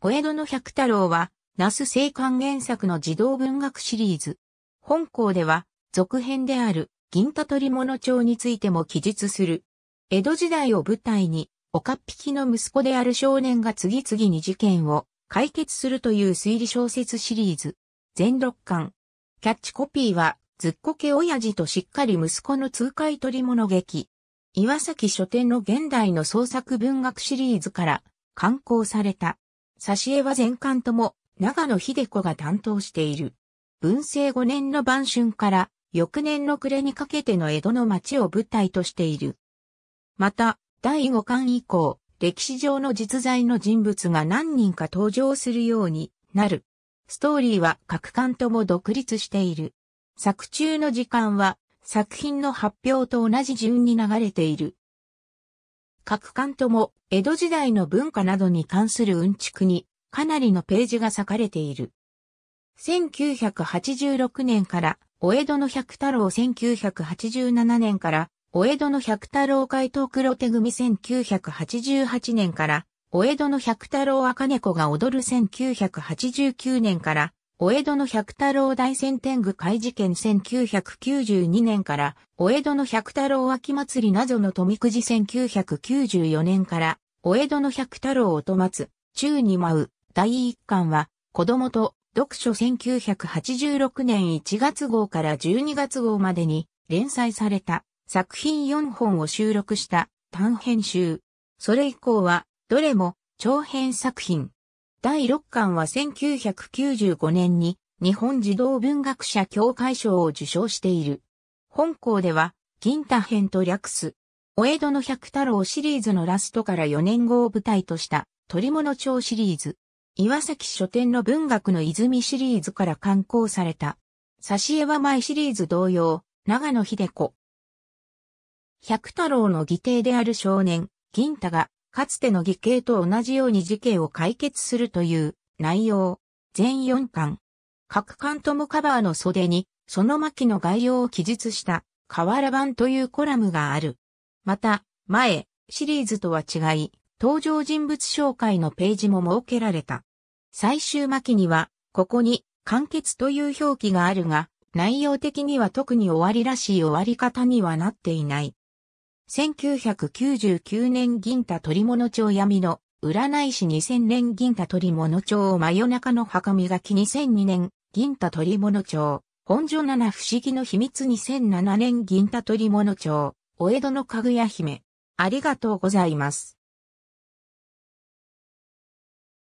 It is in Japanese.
小江戸の百太郎は、那須生還原作の児童文学シリーズ。本校では、続編である、銀太取物帳についても記述する。江戸時代を舞台に、岡っ引きの息子である少年が次々に事件を解決するという推理小説シリーズ。全6巻。キャッチコピーは、ずっこけ親父としっかり息子の痛快取物劇。岩崎書店の現代の創作文学シリーズから、刊行された。挿絵は全巻とも、長野秀子が担当している。文政5年の晩春から翌年の暮れにかけての江戸の町を舞台としている。また、第5巻以降、歴史上の実在の人物が何人か登場するようになる。ストーリーは各巻とも独立している。作中の時間は作品の発表と同じ順に流れている。各巻とも江戸時代の文化などに関するうんちくにかなりのページが割かれている。1986年からお江戸の百太郎1987年からお江戸の百太郎怪盗黒手組1988年からお江戸の百太郎赤猫が踊る1989年からお江戸の百太郎大戦天狗会事件1992年から、お江戸の百太郎秋祭り謎の富くじ1994年から、お江戸の百太郎音松、中に舞う、第一巻は、子供と読書1986年1月号から12月号までに連載された作品4本を収録した短編集。それ以降は、どれも長編作品、第6巻は1995年に日本児童文学者協会賞を受賞している。本校では、銀太編と略す。お江戸の百太郎シリーズのラストから4年後を舞台とした、鳥物町シリーズ。岩崎書店の文学の泉シリーズから刊行された。挿絵は前シリーズ同様、長野秀子。百太郎の義弟である少年、銀太がかつての義兄と同じように事件を解決するという内容。全4巻。各巻ともカバーの袖に、その巻の概要を記述した、河原版というコラムがある。また、前、シリーズとは違い、登場人物紹介のページも設けられた。最終巻には、ここに、完結という表記があるが、内容的には特に終わりらしい終わり方にはなっていない。1999年銀太取物町闇の占い師2000年銀太取物町真夜中の墓磨き2002年銀太取物町本所七不思議の秘密2007年銀太取物町お江戸のかぐや姫ありがとうございます。